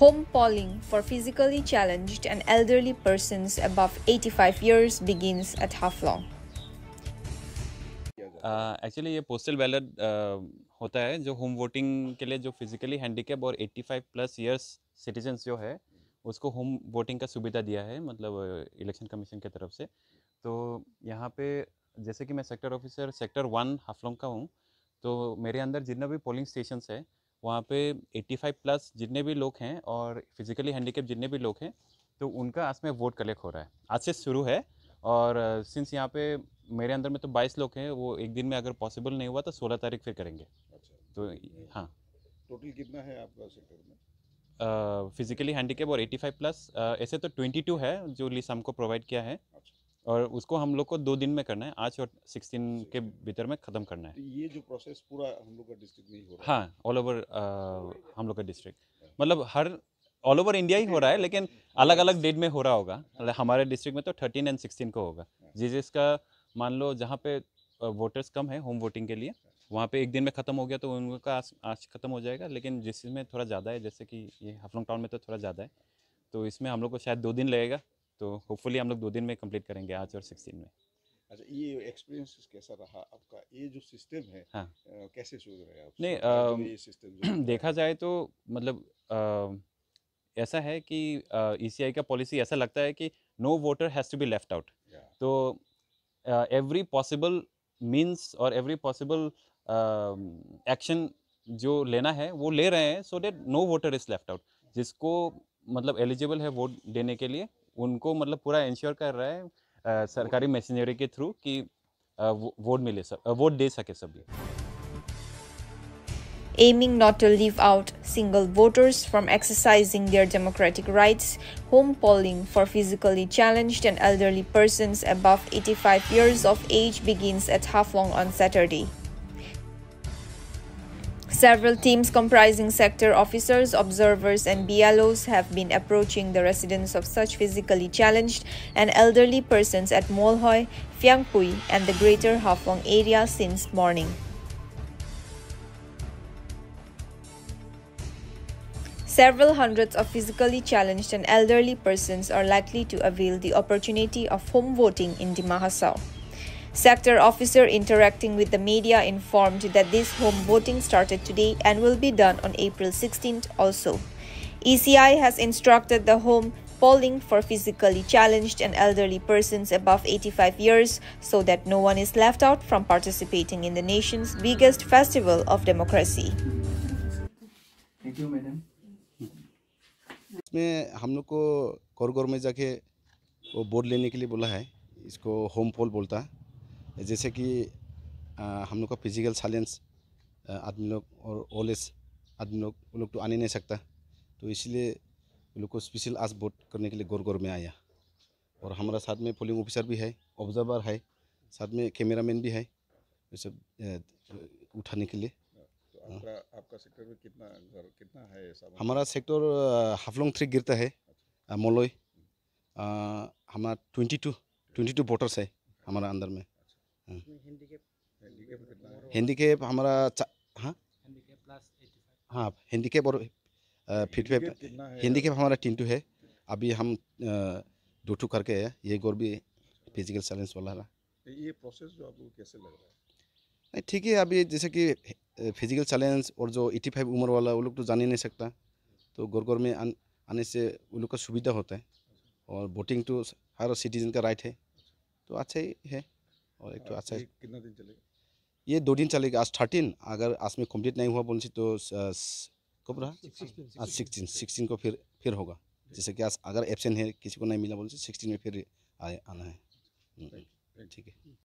Home polling for physically challenged and elderly persons above 85 years begins at half long. Actually uh, ये postal ballot uh, होता है जो home voting के लिए जो फिजिकली हैंडीकैप और 85 प्लस इयर्स सिटीजन्स जो है उसको होम वोटिंग का सुविधा दिया है मतलब इलेक्शन कमीशन की तरफ से तो यहाँ पे जैसे कि मैं sector officer sector one Haflong का हूँ तो मेरे अंदर जितना भी पोलिंग स्टेशंस है वहाँ पे 85 प्लस जितने भी लोग हैं और फिजिकली हैंडीकेप जितने भी लोग हैं तो उनका आज में वोट कलेक्ट हो रहा है आज से शुरू है और सिंस यहाँ पे मेरे अंदर में तो 22 लोग हैं वो एक दिन में अगर पॉसिबल नहीं हुआ तो 16 तारीख फिर करेंगे अच्छा, तो हाँ टोटल कितना है आपका सेक्टर में फिजिकली हैंडीकेप और 85 प्लस ऐसे तो 22 है जो लिस्ट हमको प्रोवाइड किया है अच्छा। और उसको हम लोग को दो दिन में करना है आज और सिक्सटीन के भीतर में ख़त्म करना है तो ये जो प्रोसेस पूरा हम लोग का डिस्ट्रिक्ट में ही हो रहा है हाँ ऑल ओवर uh, हम लोग का डिस्ट्रिक्ट हाँ। मतलब हर ऑल ओवर इंडिया ही हो रहा है लेकिन अलग अलग डेट में हो रहा होगा मतलब हमारे डिस्ट्रिक्ट में तो थर्टीन एंड सिक्सटीन को होगा हाँ। जिस जिसका मान लो जहाँ पे वोटर्स uh, कम है होम वोटिंग के लिए हाँ। वहाँ पे एक दिन में ख़त्म हो गया तो उनका आज आज ख़त्म हो जाएगा लेकिन जिसमें थोड़ा ज़्यादा है जैसे कि ये हफलोंग टाउन में तो थोड़ा ज़्यादा है तो इसमें हम लोग को शायद दो दिन लगेगा तो होपफुली हम लोग दो दिन में कंप्लीट करेंगे आज और सिक्सटीन में अच्छा ये एक्सपीरियंस कैसा रहा आपका ये जो सिस्टम है हाँ कैसे सोच रहे आप नहीं आ, तो ये सिस्टम देखा जाए तो मतलब आ, ऐसा है कि ई e का पॉलिसी ऐसा लगता है कि no voter has to be left out तो एवरी पॉसिबल मीन्स और एवरी पॉसिबल एक्शन जो लेना है वो ले रहे हैं so that no voter is left out जिसको मतलब एलिजिबल है वोट देने के लिए उनको मतलब पूरा इंश्योर कर रहा है आ, सरकारी मशीनरी के थ्रू कि वोट मिले सब वोट दे सके सब लोग aiming not to leave out single voters from exercising their democratic rights, home polling for physically challenged and elderly persons above 85 years of age begins at half long on Saturday. Several teams comprising sector officers, observers, and BLOs have been approaching the residents of such physically challenged and elderly persons at Molhoy, Fiangpui, and the greater Hafong area since morning. Several hundreds of physically challenged and elderly persons are likely to avail the opportunity of home voting in Dimahasao. Sector officer interacting with the media informed that this home voting started today and will be done on April 16th also. ECI has instructed the home polling for physically challenged and elderly persons above 85 years so that no one is left out from participating in the nation's biggest festival of democracy. Thank you, madam. इसमें हम लोग को कोरगोर में जाके वो board लेने के लिए बोला है इसको होम पोल बोलता है जैसे कि हम लोग का फिजिकल साइलेंस आदमी लोग और ओल्ड एज आदमी लोग वो लोग तो आने नहीं सकता तो इसलिए वो लोग को स्पेशल आज वोट करने के लिए गोर गौर में आया और हमारा साथ में पोलिंग ऑफिसर भी है ऑब्जर्वर है साथ में कैमरामैन भी है ये सब उठाने के लिए तो आपका आपका सेक्टर में कितना घर कितना है हमारा सेक्टर हाफलोंग थ्री गिरता है मोलोई हमारा twenty two twenty two voters है हमारा अंदर में हैंडीकेप हमारा हाँ हाँ हैंडीकेप और फिट पे हैंडीकेप हमारा टू है अभी हम दो टू करके ये गोर भी फिजिकल चैलेंज वाला है ये प्रोसेस जो आपको कैसे लग रहा है नहीं ठीक है अभी जैसे कि फिजिकल चैलेंज और जो एटी फाइव उम्र वाला वो लोग तो जान ही नहीं सकता तो गोर गोर में आन, आने से उन लोग का सुविधा होता है और वोटिंग तो हर सिटीजन का राइट है तो अच्छा ही है और एक तो अच्छा कितना दिन चलेगा ये दो दिन चलेगा आज थर्टीन अगर आज में कम्प्लीट नहीं हुआ बोल तो कब रहा आज सिक्सटीन सिक्सटीन को फिर फिर होगा जैसे कि आज अगर एबसेंट है किसी को नहीं मिला बोल सिक्सटीन में फिर आए आना है ठीक है